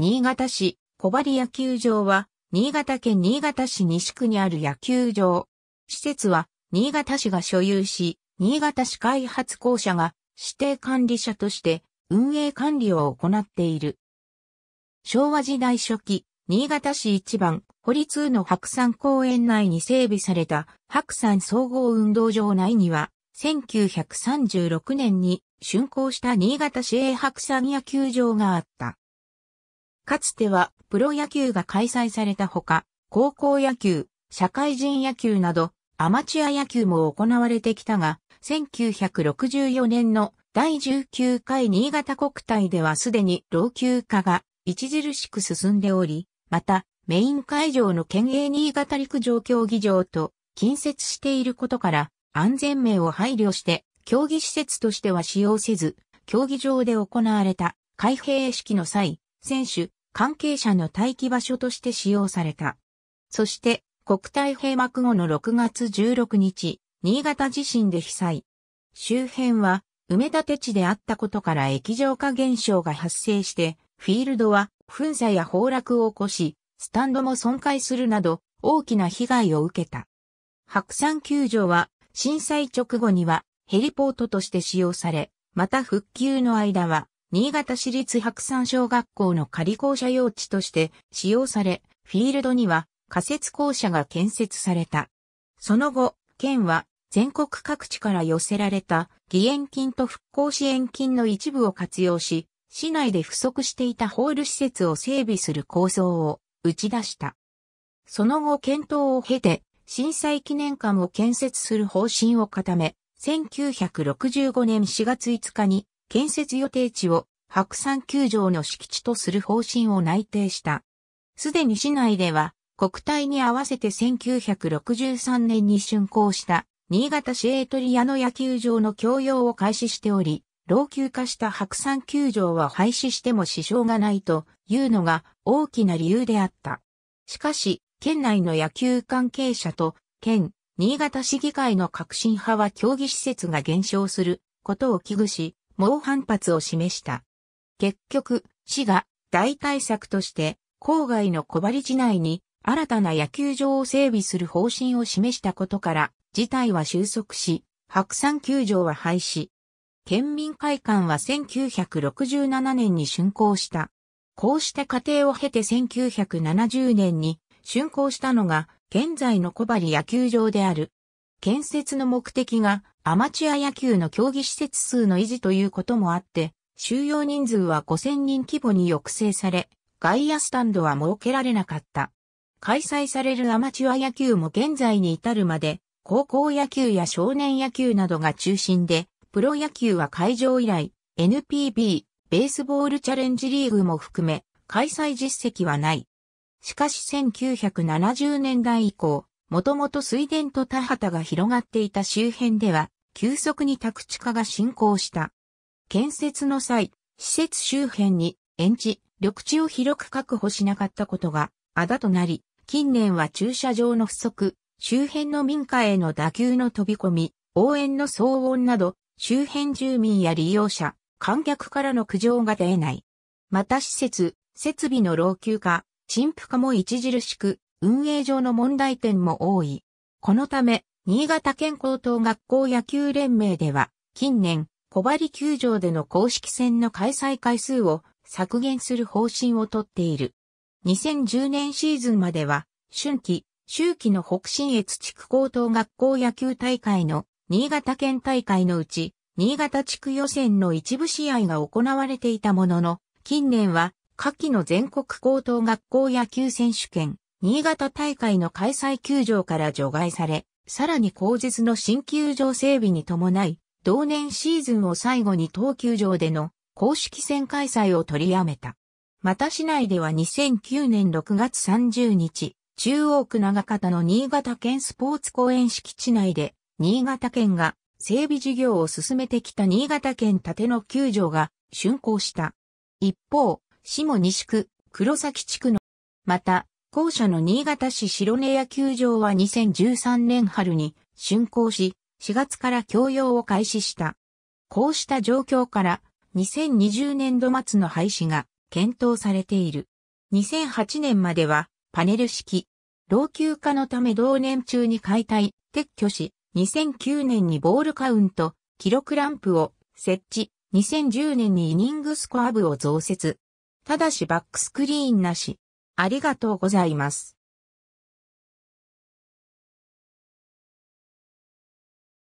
新潟市、小針野球場は、新潟県新潟市西区にある野球場。施設は、新潟市が所有し、新潟市開発公社が指定管理者として運営管理を行っている。昭和時代初期、新潟市一番、堀通の白山公園内に整備された白山総合運動場内には、1936年に竣工した新潟市営白山野球場があった。かつてはプロ野球が開催されたほか、高校野球、社会人野球などアマチュア野球も行われてきたが、1964年の第19回新潟国体ではすでに老朽化が著しく進んでおり、またメイン会場の県営新潟陸上競技場と近接していることから安全面を配慮して競技施設としては使用せず、競技場で行われた開閉式の際、選手、関係者の待機場所として使用された。そして、国体閉幕後の6月16日、新潟地震で被災。周辺は、埋め立て地であったことから液状化現象が発生して、フィールドは、噴射や崩落を起こし、スタンドも損壊するなど、大きな被害を受けた。白山球場は、震災直後には、ヘリポートとして使用され、また復旧の間は、新潟市立白山小学校の仮校舎用地として使用され、フィールドには仮設校舎が建設された。その後、県は全国各地から寄せられた義援金と復興支援金の一部を活用し、市内で不足していたホール施設を整備する構想を打ち出した。その後検討を経て、震災記念館を建設する方針を固め、1965年4月5日に建設予定地を白山球場の敷地とする方針を内定した。すでに市内では国体に合わせて1963年に竣工した新潟市エー屋リアの野球場の供用を開始しており、老朽化した白山球場は廃止しても支障がないというのが大きな理由であった。しかし、県内の野球関係者と県、新潟市議会の革新派は競技施設が減少することを危惧し、猛反発を示した。結局、市が大対策として郊外の小針地内に新たな野球場を整備する方針を示したことから、事態は収束し、白山球場は廃止。県民会館は1967年に竣工した。こうした過程を経て1970年に竣工したのが現在の小針野球場である。建設の目的がアマチュア野球の競技施設数の維持ということもあって、収容人数は5000人規模に抑制され、外野スタンドは設けられなかった。開催されるアマチュア野球も現在に至るまで、高校野球や少年野球などが中心で、プロ野球は会場以来、NPB、ベースボールチャレンジリーグも含め、開催実績はない。しかし1970年代以降、もともと水田と田畑が広がっていた周辺では、急速に宅地化が進行した。建設の際、施設周辺に、園地、緑地を広く確保しなかったことが、あだとなり、近年は駐車場の不足、周辺の民家への打球の飛び込み、応援の騒音など、周辺住民や利用者、観客からの苦情が出ない。また施設、設備の老朽化、陳腐化も著しく、運営上の問題点も多い。このため、新潟県高等学校野球連盟では、近年、小針球場での公式戦の開催回数を削減する方針をとっている。2010年シーズンまでは、春季、秋季の北信越地区高等学校野球大会の新潟県大会のうち、新潟地区予選の一部試合が行われていたものの、近年は、夏季の全国高等学校野球選手権、新潟大会の開催球場から除外され、さらに後日の新球場整備に伴い、同年シーズンを最後に東球場での公式戦開催を取りやめた。また市内では2009年6月30日、中央区長方の新潟県スポーツ公園敷地内で、新潟県が整備事業を進めてきた新潟県立の球場が竣工した。一方、下西区、黒崎地区の、また、校舎の新潟市白根野球場は2013年春に竣工し、4月から供用を開始した。こうした状況から、2020年度末の廃止が検討されている。2008年まではパネル式、老朽化のため同年中に解体、撤去し、2009年にボールカウント、記録ランプを設置、2010年にイニングスコア部を増設。ただしバックスクリーンなし。ありがとうございます。